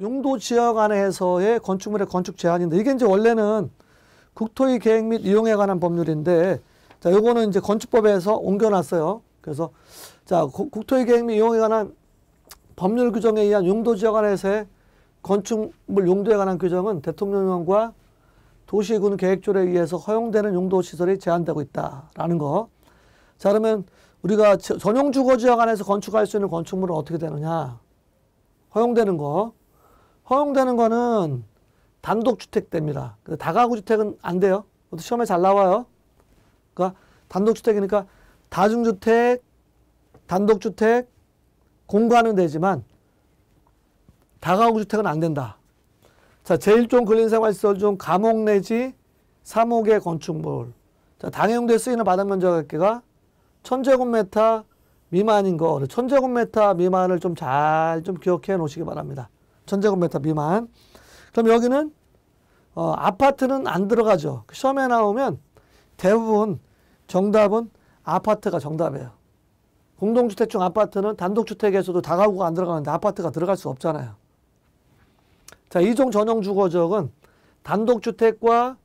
용도 지역 안에서의 건축물의 건축 제한인데 이게 이제 원래는 국토의 계획 및 이용에 관한 법률인데 자 요거는 이제 건축법에서 옮겨놨어요. 그래서 자 국토의 계획 및 이용에 관한 법률 규정에 의한 용도 지역 안에서의 건축물 용도에 관한 규정은 대통령령과 도시군 계획조례에 의해서 허용되는 용도 시설이 제한되고 있다라는 거. 자 그러면 우리가 전용 주거 지역 안에서 건축할 수 있는 건축물은 어떻게 되느냐? 허용되는 거. 허용되는 거는 단독주택 됩니다. 근데 다가구주택은 안 돼요. 그것도 시험에 잘 나와요. 그러니까 단독주택이니까 다중주택, 단독주택, 공간은 되지만 다가구주택은 안 된다. 자, 제1종 근린생활시설 중 감옥 내지 3옥의 건축물. 자, 당해용도에 쓰이는 바닥면적 합계가 천제곱미터 미만인 거, 천제곱미터 미만을 좀 잘좀 좀 기억해 놓으시기 바랍니다. 전제곱미터 미만. 그럼 여기는 어, 아파트는 안 들어가죠. 그 시험에 나오면 대부분 정답은 아파트가 정답이에요. 공동주택중 아파트는 단독주택에서도 다가구가 안 들어가는데 아파트가 들어갈 수 없잖아요. 자, 이종 전용 주거지은 단독주택과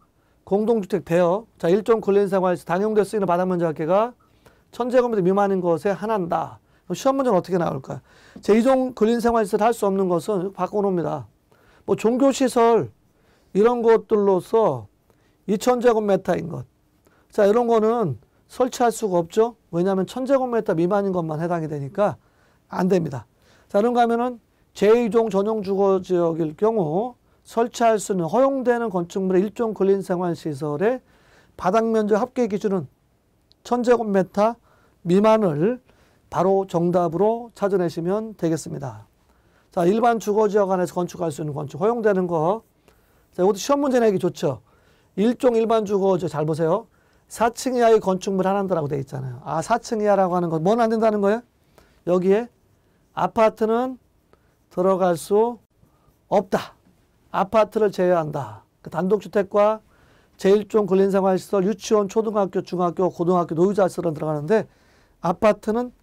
공동주택 대여, 자, 일종 근린생활에서 당용될 수 있는 바닥면적 합계가 천제곱미터 미만인 것에 한한다. 시험 문제는 어떻게 나올까? 제2종 근린생활시설 할 수 없는 것은 바꿔놓습니다. 뭐 종교시설 이런 것들로서 2천제곱미터인 것. 자 이런 거는 설치할 수가 없죠. 왜냐하면 천제곱미터 미만인 것만 해당이 되니까 안 됩니다. 자 그런가 하면 제2종 전용주거지역일 경우 설치할 수는 허용되는 건축물의 일종 근린생활시설의 바닥면적 합계 기준은 천제곱미터 미만을 바로 정답으로 찾아내시면 되겠습니다. 자, 일반 주거지역 안에서 건축할 수 있는 건축 허용되는 거. 자, 이것도 시험 문제 내기 좋죠. 일종 일반 주거지역 잘 보세요. 4층 이하의 건축물 안 한다라고 돼 있잖아요. 아, 4층 이하라고 하는 건 뭔 안 된다는 거예요? 여기에 아파트는 들어갈 수 없다. 아파트를 제외한다. 그 단독주택과 제1종 근린생활시설, 유치원, 초등학교, 중학교, 고등학교, 노유자시설은 들어가는데 아파트는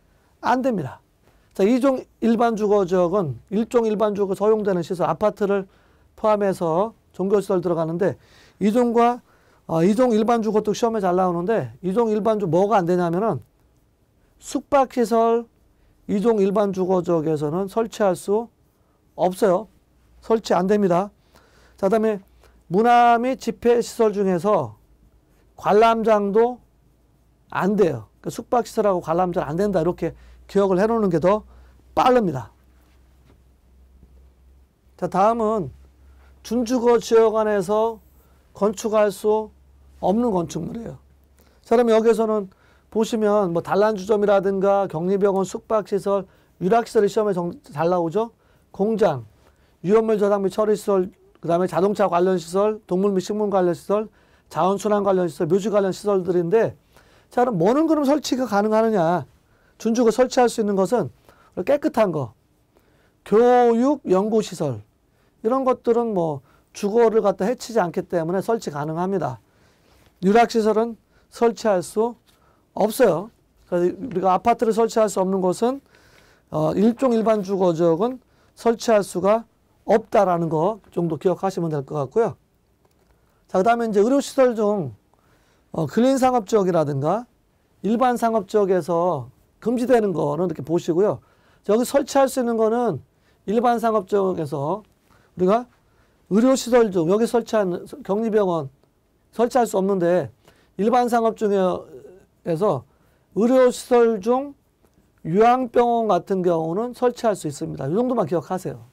안 됩니다. 자, 2종 일반 주거 지역은 1종 일반 주거 허용되는 시설 아파트를 포함해서 종교시설 들어가는데 2종과 어, 2종 일반 주거도 시험에 잘 나오는데 2종 일반 주 뭐가 안 되냐면은 숙박시설 2종 일반 주거 지역에서는 설치할 수 없어요. 설치 안 됩니다. 자, 그다음에 문화 및 집회 시설 중에서 관람장도 안 돼요. 그러니까 숙박시설하고 관람잘 안 된다. 이렇게 기억을 해놓는 게 더 빠릅니다. 자, 다음은 준주거 지역 안에서 건축할 수 없는 건축물이에요. 자, 그럼 여기에서는 보시면 뭐 단란주점이라든가 격리병원, 숙박시설, 유락시설이 시험에 정, 잘 나오죠. 공장, 유연물 저장 및 처리시설, 그 다음에 자동차 관련 시설, 동물 및 식물 관련 시설, 자원순환 관련 시설, 묘지 관련 시설들인데 자, 그럼 뭐는 그럼 설치가 가능하느냐? 준주가 설치할 수 있는 것은 깨끗한 거, 교육 연구시설 이런 것들은 뭐 주거를 갖다 해치지 않기 때문에 설치 가능합니다. 유락시설은 설치할 수 없어요. 그래서 우리가 아파트를 설치할 수 없는 것은 어, 일종 일반 주거 지역은 설치할 수가 없다라는 거 정도 기억하시면 될 것 같고요. 자, 그 다음에 이제 의료시설 중 어, 근린 상업 지역이라든가 일반 상업 지역에서 금지되는 거는 이렇게 보시고요. 여기 설치할 수 있는 거는 일반 상업 지역에서 우리가 의료시설 중 여기 설치한 격리병원 설치할 수 없는데 일반 상업 중에서 의료시설 중 요양병원 같은 경우는 설치할 수 있습니다. 이 정도만 기억하세요.